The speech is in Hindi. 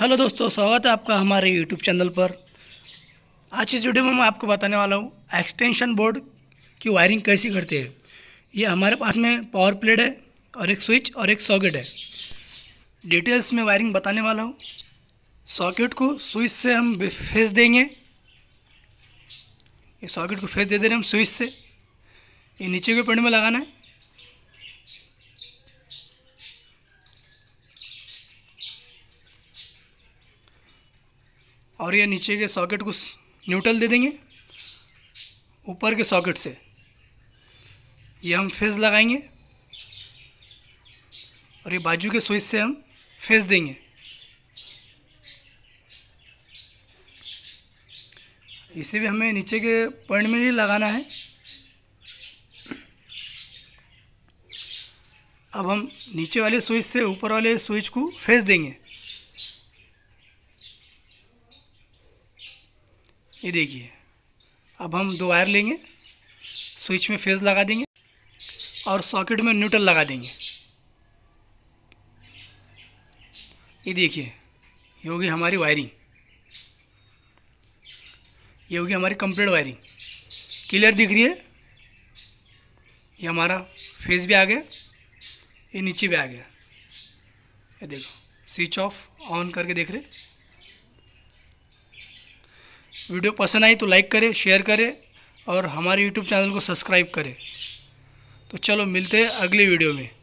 हेलो दोस्तों स्वागत है आपका हमारे यूट्यूब चैनल पर आज इस वीडियो में मैं आपको बताने वाला हूँ एक्सटेंशन बोर्ड की वायरिंग कैसी करते हैं ये हमारे पास में पावर प्लेट है और एक स्विच और एक सॉकेट है डिटेल्स में वायरिंग बताने वाला हूँ सॉकेट को स्विच से हम फेस देंगे ये सॉकेट को फेस दे दे रहे हम स्विच से ये नीचे के पेड़ में लगाना है और ये नीचे के सॉकेट को न्यूट्रल दे देंगे ऊपर के सॉकेट से ये हम फेस लगाएंगे और ये बाजू के स्विच से हम फेस देंगे इसे भी हमें नीचे के पॉइंट में ही लगाना है अब हम नीचे वाले स्विच से ऊपर वाले स्विच को फेस देंगे ये देखिए अब हम दो वायर लेंगे स्विच में फेज लगा देंगे और सॉकेट में न्यूट्रल लगा देंगे ये देखिए ये होगी हमारी वायरिंग ये होगी हमारी कंप्लीट वायरिंग क्लियर दिख रही है ये हमारा फेस भी आ गया ये नीचे भी आ गया ये देखो स्विच ऑफ ऑन करके देख रहे वीडियो पसंद आई तो लाइक करें शेयर करें और हमारे यूट्यूब चैनल को सब्सक्राइब करें तो चलो मिलते हैं अगले वीडियो में